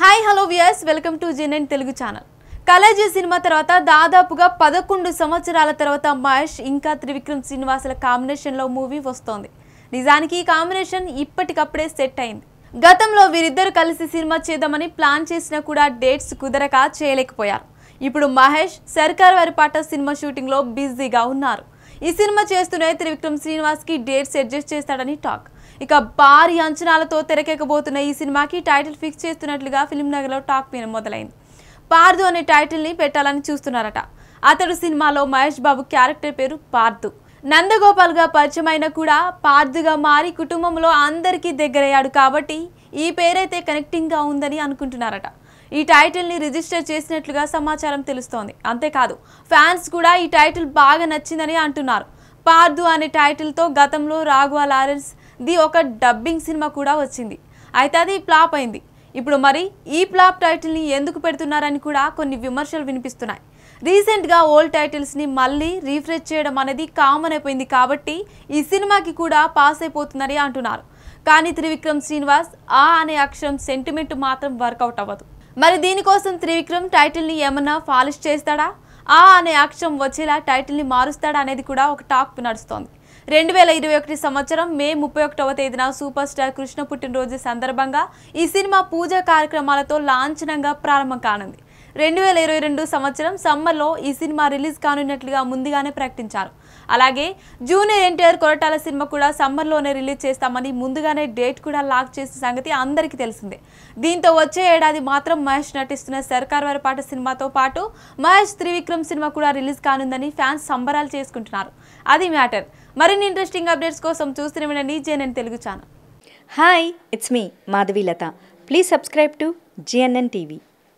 hi hello viewers welcome to nine Telugu channel Khaleja సినిమా తర్వాత దాదాపుగా పదకొండు సంవత్సరాల తర్వాత మహేష్ ఇంకా త్రివిక్రమ్ శ్రీనివాసుల కాంబినేషన్లో మూవీ వస్తోంది నిజానికి ఈ కాంబినేషన్ ఇప్పటికప్పుడే సెట్ అయింది గతంలో వీరిద్దరు కలిసి సినిమా చేద్దామని ప్లాన్ చేసినా కూడా డేట్స్ కుదరక చేయలేకపోయారు ఇప్పుడు మహేష్ సర్కార్ వారి పాట సినిమా షూటింగ్లో బిజీగా ఉన్నారు ఈ సినిమా చేస్తూనే త్రివిక్రమ్ శ్రీనివాస్ కి డేట్స్ అడ్జస్ట్ చేస్తాడని టాక్ ఇక భారీ అంచనాలతో తెరకెక్కబోతున్న ఈ సినిమాకి టైటిల్ ఫిక్స్ చేస్తున్నట్లుగా లో టాక్ పీన మొదలైంది పార్దు అనే టైటిల్ని పెట్టాలని చూస్తున్నారట అతడు సినిమాలో మహేష్ బాబు క్యారెక్టర్ పేరు పార్దు గా పరిచయమైన కూడా పార్దుగా మారి కుటుంబంలో అందరికీ దగ్గరయ్యాడు కాబట్టి ఈ పేరైతే కనెక్టింగ్గా ఉందని అనుకుంటున్నారట ఈ టైటిల్ని రిజిస్టర్ చేసినట్లుగా సమాచారం తెలుస్తోంది అంతేకాదు ఫ్యాన్స్ కూడా ఈ టైటిల్ బాగా నచ్చిందని అంటున్నారు పార్దు అనే టైటిల్తో గతంలో రాఘవ లారెన్స్ ది ఒక డబ్బింగ్ సినిమా కూడా వచ్చింది అయితే అది ఫ్లాప్ అయింది ఇప్పుడు మరి ఈ ఫ్లాప్ టైటిల్ని ఎందుకు పెడుతున్నారని కూడా కొన్ని విమర్శలు వినిపిస్తున్నాయి రీసెంట్గా ఓల్డ్ టైటిల్స్ని మళ్ళీ రీఫ్రెష్ చేయడం అనేది కామన్ అయిపోయింది కాబట్టి ఈ సినిమాకి కూడా పాస్ అయిపోతుందని అంటున్నారు కానీ త్రివిక్రమ్ శ్రీనివాస్ ఆ అనే అక్షరం సెంటిమెంట్ మాత్రం వర్కౌట్ అవ్వదు మరి దీనికోసం త్రివిక్రమ్ టైటిల్ని ఏమన్నా ఫాలిష్ చేస్తాడా ఆ అనే అక్షరం వచ్చేలా టైటిల్ని మారుస్తాడా అనేది కూడా ఒక టాక్ నడుస్తోంది రెండు వేల ఇరవై ఒకటి సంవత్సరం మే ముప్పై ఒకటవ తేదీన సూపర్ స్టార్ కృష్ణ పుట్టినరోజు సందర్భంగా ఈ సినిమా పూజా కార్యక్రమాలతో లాంఛనంగా ప్రారంభం కానుంది రెండు వేల ఇరవై రెండు సంవత్సరం సమ్మర్లో ఈ సినిమా రిలీజ్ కానున్నట్లుగా ముందుగానే ప్రకటించారు అలాగే జూనియర్ ఎన్టీఆర్ కొరటాల సినిమా కూడా సమ్మర్లోనే రిలీజ్ చేస్తామని ముందుగానే డేట్ కూడా లాక్ చేసిన సంగతి అందరికీ తెలిసిందే దీంతో వచ్చే ఏడాది మాత్రం మహేష్ నటిస్తున్న సర్కార్ వారి పాట సినిమాతో పాటు మహేష్ త్రివిక్రమ్ సినిమా కూడా రిలీజ్ కానుందని ఫ్యాన్స్ సంబరాలు చేసుకుంటున్నారు అది మ్యాటర్ మరిన్ని ఇంట్రెస్టింగ్ అప్డేట్స్ కోసం చూస్తూనే వినండి JNN Telugu channel hi it's మీ Madhavilatha Latha please subscribe to GNN TV